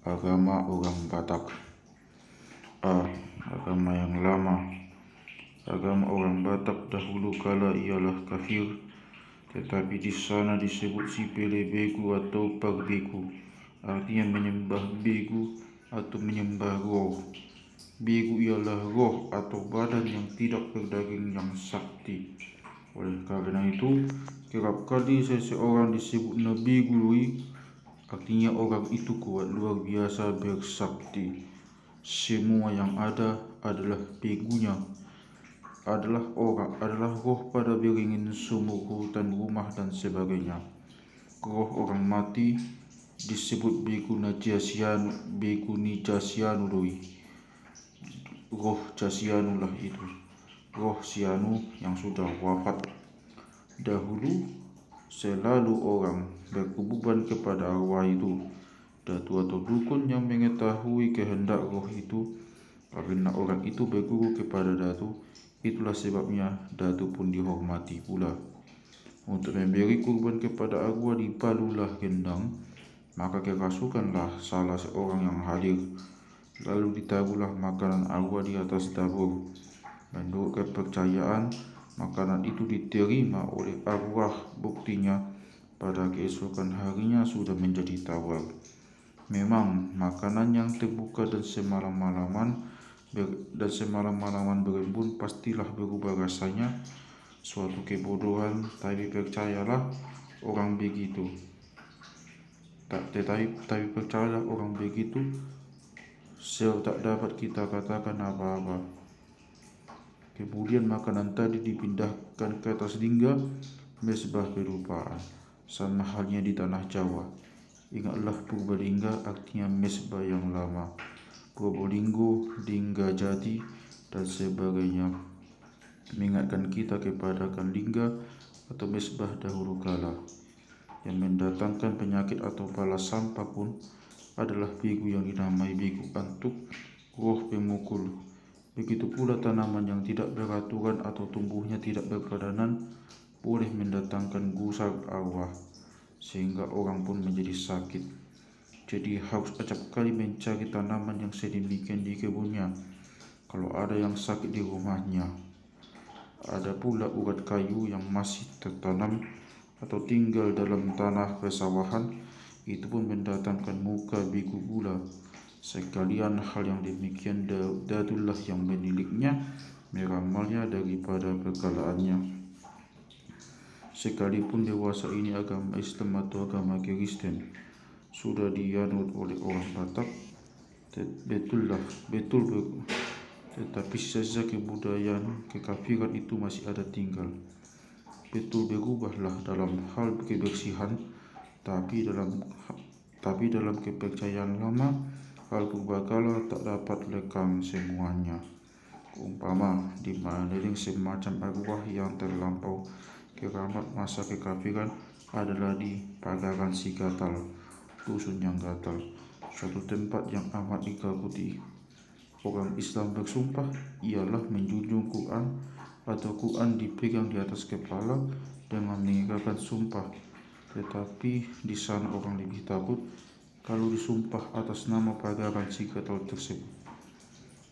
agama orang Batak A. Agama yang lama Agama orang Batak dahulu kala ialah kafir Tetapi di sana disebut si begu atau parbeku Artinya menyembah begu atau menyembah roh Begu ialah roh atau badan yang tidak berdaging yang sakti. Oleh karena itu, kerap kali seseorang disebut Nabi Gului Artinya orang itu kuat luar biasa bersakti. Semua yang ada adalah pegunya. Adalah orang, adalah roh pada beringin sumur hutan rumah dan sebagainya. Roh orang mati disebut beguna jasian beguni jasianu doi. Roh jasianu lah itu. Roh sianu yang sudah wafat. Dahulu selalu orang berkebuban kepada arwah itu. Datu atau dukun yang mengetahui kehendak roh itu karena orang itu berguru kepada datu, itulah sebabnya datu pun dihormati pula. Untuk memberi kurban kepada arwah palulah gendang, maka kerasukanlah salah seorang yang hadir. Lalu ditaruhlah makanan arwah di atas dapur. Menurut kepercayaan, makanan itu diterima oleh arwah buktinya pada keesokan harinya sudah menjadi tawar. Memang makanan yang terbuka dan semalam-malaman dan semalam-malaman berembun pastilah berubah rasanya suatu kebodohan tapi percayalah orang begitu tak tetapi tapi percayalah orang begitu sel tak dapat kita katakan apa-apa kemudian makanan tadi dipindahkan ke atas dingga mesbah berupa sama halnya di tanah Jawa. Ingatlah Purbalingga artinya mesbah yang lama, Purbalinggo, Lingga Jati, dan sebagainya. Mengingatkan kita kepada Kalingga atau mesbah dahulu kala. Yang mendatangkan penyakit atau balas sampah pun adalah bigu yang dinamai bigu antuk, roh pemukul. Begitu pula tanaman yang tidak beraturan atau tumbuhnya tidak berpadanan boleh mendatangkan gusar awah sehingga orang pun menjadi sakit. Jadi harus acap kali mencari tanaman yang sedemikian di kebunnya kalau ada yang sakit di rumahnya. Ada pula urat kayu yang masih tertanam atau tinggal dalam tanah persawahan, itu pun mendatangkan muka biku gula. Sekalian hal yang demikian Dadullah yang meniliknya meramalnya daripada kekalaannya. Sekalipun dewasa ini agama Islam atau agama Kristen sudah dianut oleh orang Batak, betullah, betul, tetapi sisa kebudayaan kekafiran itu masih ada tinggal. Betul berubahlah dalam hal kebersihan, tapi dalam tapi dalam kepercayaan lama, hal kebakalan tak dapat lekang semuanya. Umpama di mana semacam arwah yang terlampau keramat masa kekafiran adalah di pagaran si gatal, dusun yang gatal, suatu tempat yang amat dikabuti Orang Islam bersumpah ialah menjunjung Quran atau Quran dipegang di atas kepala dengan meninggalkan sumpah. Tetapi di sana orang lebih takut kalau disumpah atas nama pagaran si gatal tersebut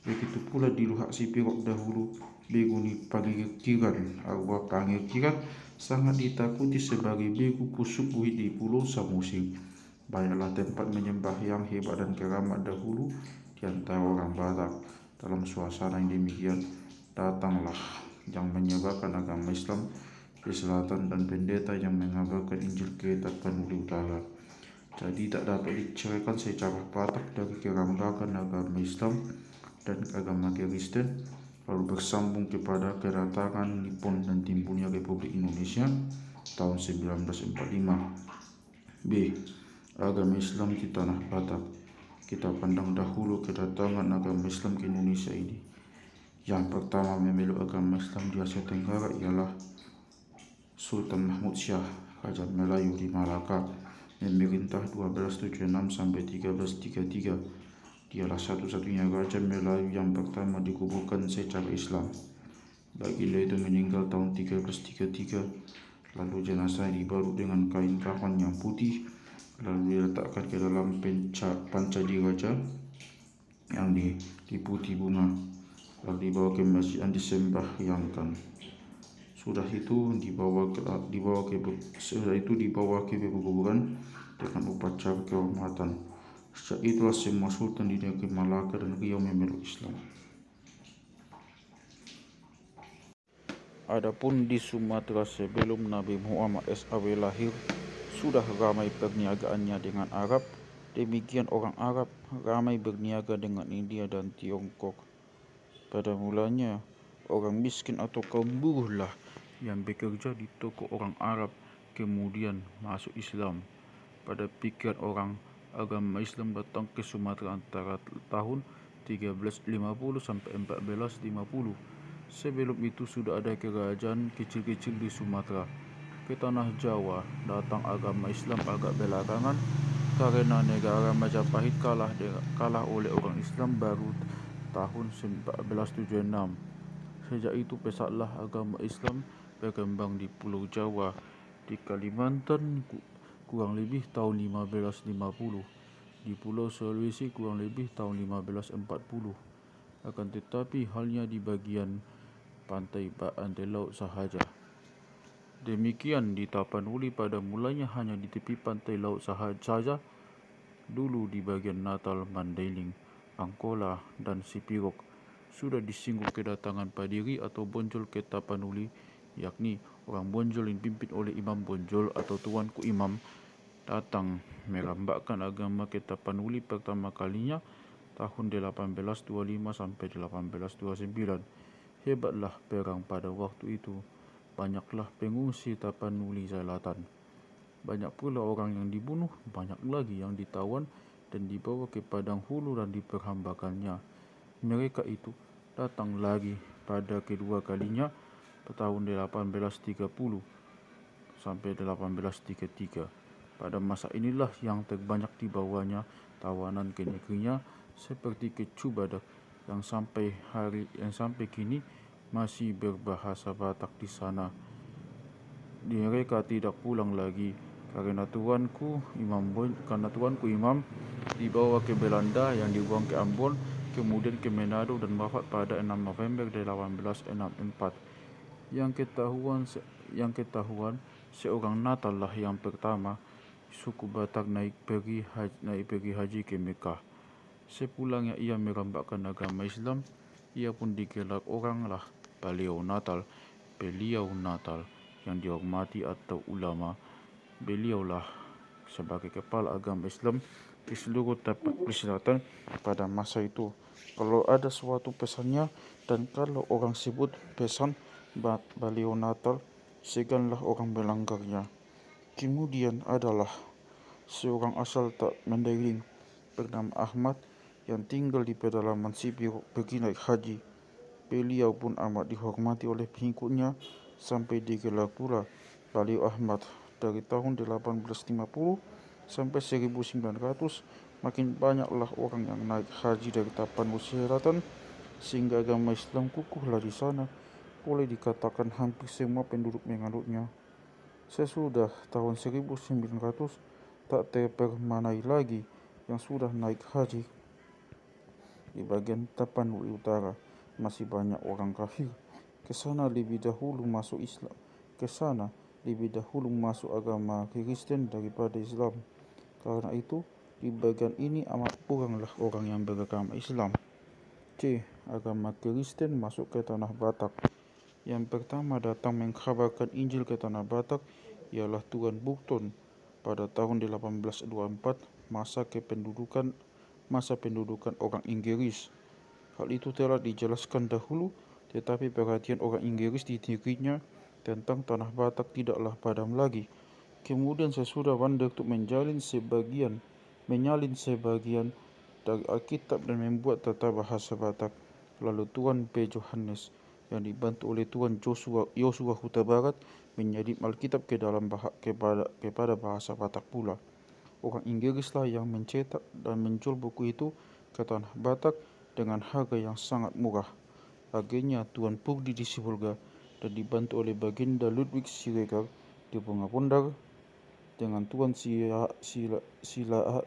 begitu pula di luhak si pirok dahulu beguni pangikiran arwah pangikiran sangat ditakuti sebagai begu pusuk di pulau Samusing banyaklah tempat menyembah yang hebat dan keramat dahulu di antara orang Batak dalam suasana yang demikian datanglah yang menyebarkan agama Islam di selatan dan pendeta yang mengabarkan Injil ke Tapanuli Utara jadi tak dapat diceraikan secara patah dari kerambakan agama Islam dan agama Kristen lalu bersambung kepada keratakan Nippon dan timbulnya Republik Indonesia tahun 1945. B. Agama Islam di Tanah Batak Kita pandang dahulu kedatangan agama Islam ke Indonesia ini. Yang pertama memeluk agama Islam di Asia Tenggara ialah Sultan Mahmud Syah, Raja Melayu di Malaka, memerintah 1276 sampai 1333 Dialah satu-satunya raja Melayu yang pertama dikuburkan secara Islam. Baginda itu meninggal tahun 1333, lalu jenazah dibalut dengan kain kafan yang putih, lalu diletakkan ke dalam penca, panca diraja yang diliputi bunga, lalu dibawa ke masjid yang disembahyankan. Sudah itu dibawa ke, dibawa ke sudah itu dibawa ke pemakaman dengan upacara kehormatan itiraz se masul tendine ke malakar dan yau memeluk Islam. Adapun di Sumatera sebelum Nabi Muhammad SAW lahir, sudah ramai perniagaannya dengan Arab, demikian orang Arab ramai berniaga dengan India dan Tiongkok. Pada mulanya, orang miskin atau kaum buruhlah yang bekerja di toko orang Arab, kemudian masuk Islam. Pada pikiran orang agama Islam datang ke Sumatera antara tahun 1350 sampai 1450. Sebelum itu sudah ada kerajaan kecil-kecil di Sumatera. Ke tanah Jawa datang agama Islam agak belakangan karena negara Majapahit kalah kalah oleh orang Islam baru tahun 1476. Sejak itu pesatlah agama Islam berkembang di Pulau Jawa, di Kalimantan, kurang lebih tahun 1550 di Pulau Sulawesi kurang lebih tahun 1540 akan tetapi halnya di bagian pantai Bantai Laut sahaja demikian di Tapanuli pada mulanya hanya di tepi pantai laut sahaja dulu di bagian Natal Mandailing Angkola dan Sipirok sudah disinggung kedatangan Padiri atau Bonjol ke Tapanuli yakni orang bonjol yang dipimpin oleh imam bonjol atau tuanku imam datang merambakkan agama kita panuli pertama kalinya tahun 1825 sampai 1829. Hebatlah perang pada waktu itu. Banyaklah pengungsi Tapanuli Selatan. Banyak pula orang yang dibunuh, banyak lagi yang ditawan dan dibawa ke padang hulu dan diperhambakannya. Mereka itu datang lagi pada kedua kalinya tahun 1830 sampai 1833. Pada masa inilah yang terbanyak dibawanya tawanan ke negerinya seperti kecu yang sampai hari yang sampai kini masih berbahasa Batak di sana. Mereka tidak pulang lagi karena tuanku Imam Bon karena tuanku Imam dibawa ke Belanda yang dibuang ke Ambon kemudian ke Manado dan wafat pada 6 November 1864 yang ketahuan yang ketahuan seorang lah yang pertama suku Batak naik pergi haji, naik pergi haji ke Mekah. Sepulangnya ia merambakkan agama Islam, ia pun digelar lah beliau Natal, beliau Natal yang dihormati atau ulama. Beliaulah sebagai kepala agama Islam di seluruh tempat persilatan pada masa itu. Kalau ada suatu pesannya dan kalau orang sebut pesan baliho natal, seganlah orang melanggarnya. Kemudian adalah seorang asal tak mendailing bernama Ahmad yang tinggal di pedalaman Sibir pergi naik haji. Beliau pun amat dihormati oleh pengikutnya sampai digelar pula Baliho Ahmad dari tahun 1850 sampai 1900 makin banyaklah orang yang naik haji dari Tapanus Selatan sehingga agama Islam kukuhlah di sana boleh dikatakan hampir semua penduduk menganutnya. Sesudah tahun 1900 tak terpermanai lagi yang sudah naik haji. Di bagian depan utara masih banyak orang kafir. Ke sana lebih dahulu masuk Islam. Ke sana lebih dahulu masuk agama Kristen daripada Islam. Karena itu, di bagian ini amat kuranglah orang yang beragama Islam. C. Agama Kristen masuk ke tanah Batak. Yang pertama datang mengkhabarkan Injil ke tanah Batak ialah Tuan Bukton pada tahun 1824 masa kependudukan masa pendudukan orang Inggris. Hal itu telah dijelaskan dahulu tetapi perhatian orang Inggris dirinya tentang tanah Batak tidaklah padam lagi. Kemudian sesudah Van untuk menjalin sebagian, menyalin sebagian dari Alkitab dan membuat tata bahasa Batak. Lalu Tuan P. Johannes yang dibantu oleh Tuhan Joshua, Yosua Huta Barat menjadi Alkitab ke dalam bah kepada, kepada bahasa Batak pula. Orang Inggrislah yang mencetak dan menjual buku itu ke tanah Batak dengan harga yang sangat murah. Akhirnya Tuan Purdi di dan dibantu oleh Baginda Ludwig Siregar di Pondar dengan Tuan Sila, Sila, Sila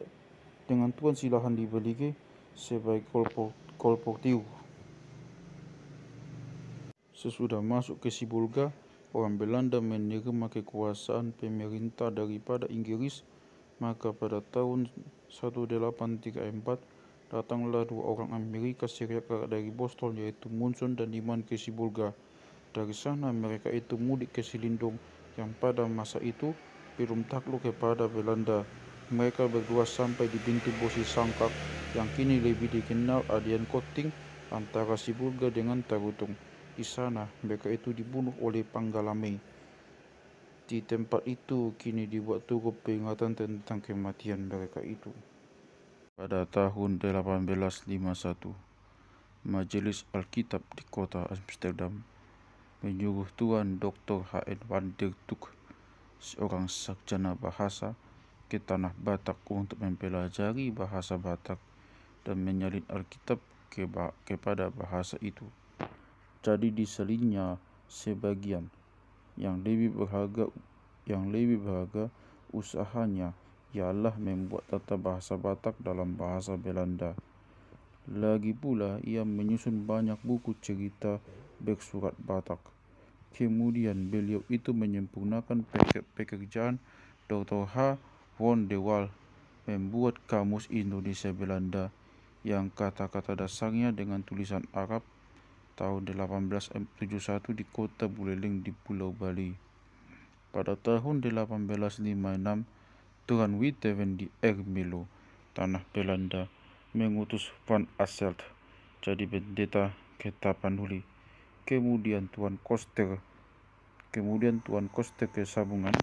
dengan Tuan Silahan di Beligi sebagai kolportiu. Kolpor Sesudah masuk ke Sibulga, orang Belanda menerima kekuasaan pemerintah daripada Inggris, maka pada tahun 1834 datanglah dua orang Amerika Serikat dari Boston yaitu Munson dan Iman ke Sibulga. Dari sana mereka itu mudik ke Silindung yang pada masa itu belum takluk kepada Belanda. Mereka berdua sampai di bintu Bosi Sangkak yang kini lebih dikenal Adian Koting antara Sibulga dengan Tarutung di sana mereka itu dibunuh oleh Panggalame. Di tempat itu kini dibuat tugu peringatan tentang kematian mereka itu. Pada tahun 1851, Majelis Alkitab di kota Amsterdam menyuruh Tuan Dr. H.N. van der Tuk, seorang sarjana bahasa, ke tanah Batak untuk mempelajari bahasa Batak dan menyalin Alkitab kepada bahasa itu jadi diselingnya sebagian yang lebih berharga yang lebih berharga usahanya ialah membuat tata bahasa Batak dalam bahasa Belanda. Lagi pula ia menyusun banyak buku cerita bersurat Batak. Kemudian beliau itu menyempurnakan pekerjaan Dr. H. von de Waal membuat kamus Indonesia Belanda yang kata-kata dasarnya dengan tulisan Arab tahun 1871 di kota Buleleng di Pulau Bali. Pada tahun 1856, Tuan Witteven di Ermelo, tanah Belanda, mengutus Van Asselt jadi pendeta Ketapanuli. Kemudian Tuan Koster, kemudian Tuan Koster ke Sabungan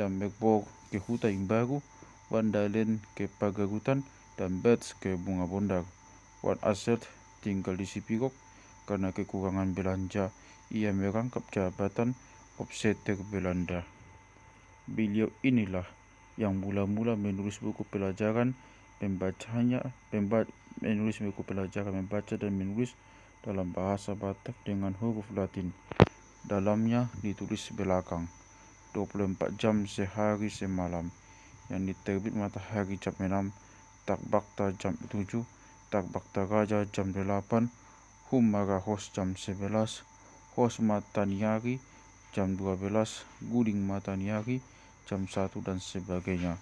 dan Merborg ke yang Baru, Dalen ke pagagutan dan Bets ke Bunga Bondar. Van Asselt tinggal di Sipirok karena kekurangan belanja ia merangkap jabatan obseter Belanda. Beliau inilah yang mula-mula menulis buku pelajaran membacanya memba, menulis buku pelajaran membaca dan menulis dalam bahasa Batak dengan huruf Latin. Dalamnya ditulis belakang 24 jam sehari semalam yang diterbit matahari jam 6 tak bakta jam 7 tak bakta raja jam 8 Humaga Host jam 11, Host Mataniari jam 12, Guling Mataniari jam 1 dan sebagainya.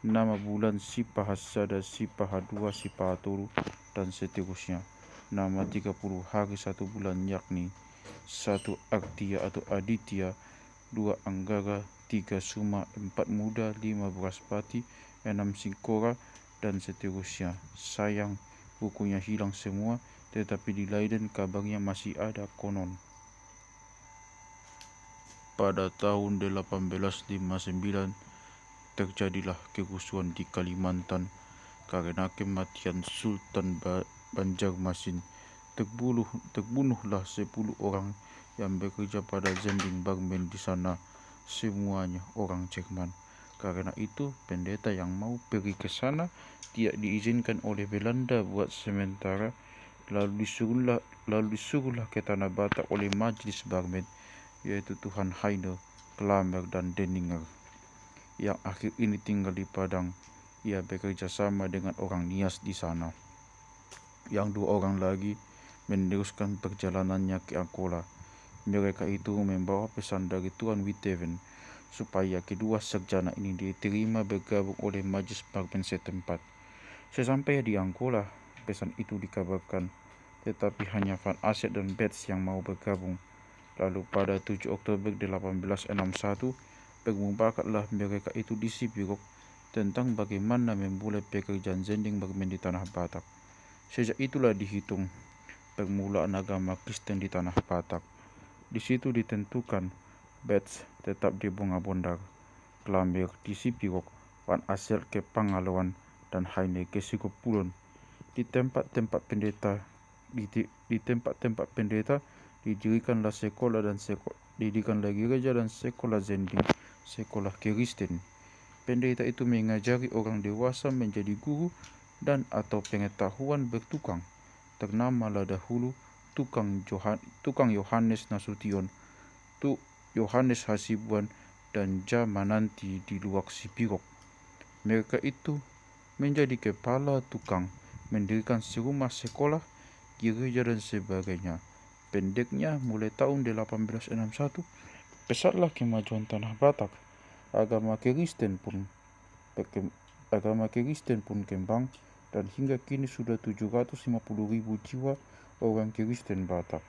Nama bulan Sipaha Sada, Sipaha 2, Sipaha Turu dan seterusnya. Nama 30 hari satu bulan yakni satu Aktia atau Aditya, dua Anggara, tiga Suma, empat Muda, lima Braspati, enam Singkora dan seterusnya. Sayang bukunya hilang semua tetapi di Leiden kabangnya masih ada konon. Pada tahun 1859 terjadilah kerusuhan di Kalimantan kerana kematian Sultan Banjarmasin terbunuh terbunuhlah sepuluh orang yang bekerja pada Zending Barmen di sana semuanya orang Jerman. Karena itu pendeta yang mau pergi ke sana tidak diizinkan oleh Belanda buat sementara. lalu disuruhlah lalu disuruhlah ke tanah Batak oleh majlis Bagmen yaitu Tuhan Haidel, Klamer dan Denninger yang akhir ini tinggal di Padang ia bekerja sama dengan orang Nias di sana yang dua orang lagi meneruskan perjalanannya ke Angkola mereka itu membawa pesan dari Tuan witteven supaya kedua sarjana ini diterima bergabung oleh majlis Bagmen setempat. Sesampainya di Angkola, pesan itu dikabarkan tetapi hanya Van Asset dan Betts yang mau bergabung. Lalu pada 7 Oktober 1861, bermupakatlah mereka itu di Sibirok tentang bagaimana memulai pekerjaan Zending bermain di tanah Batak. Sejak itulah dihitung permulaan agama Kristen di tanah Batak. Di situ ditentukan Betts tetap di Bunga Bondar, Klambir di Sibirok, Van Asel ke Pangaluan dan Haine ke Sikopulon. Di tempat-tempat pendeta di, tempat-tempat pendeta didirikanlah sekolah dan sekolah didikan lagi gereja dan sekolah zendi sekolah kristen pendeta itu mengajari orang dewasa menjadi guru dan atau pengetahuan bertukang ternamalah dahulu tukang Johan, tukang Yohanes Nasution tu Yohanes Hasibuan dan zaman nanti di luar Sipirok mereka itu menjadi kepala tukang mendirikan serumah sekolah Gereja dan sebagainya. Pendeknya, mulai tahun 1861, pesatlah kemajuan tanah Batak. Agama Kristen pun agama Kristen pun kembang dan hingga kini sudah 750.000 jiwa orang Kristen Batak.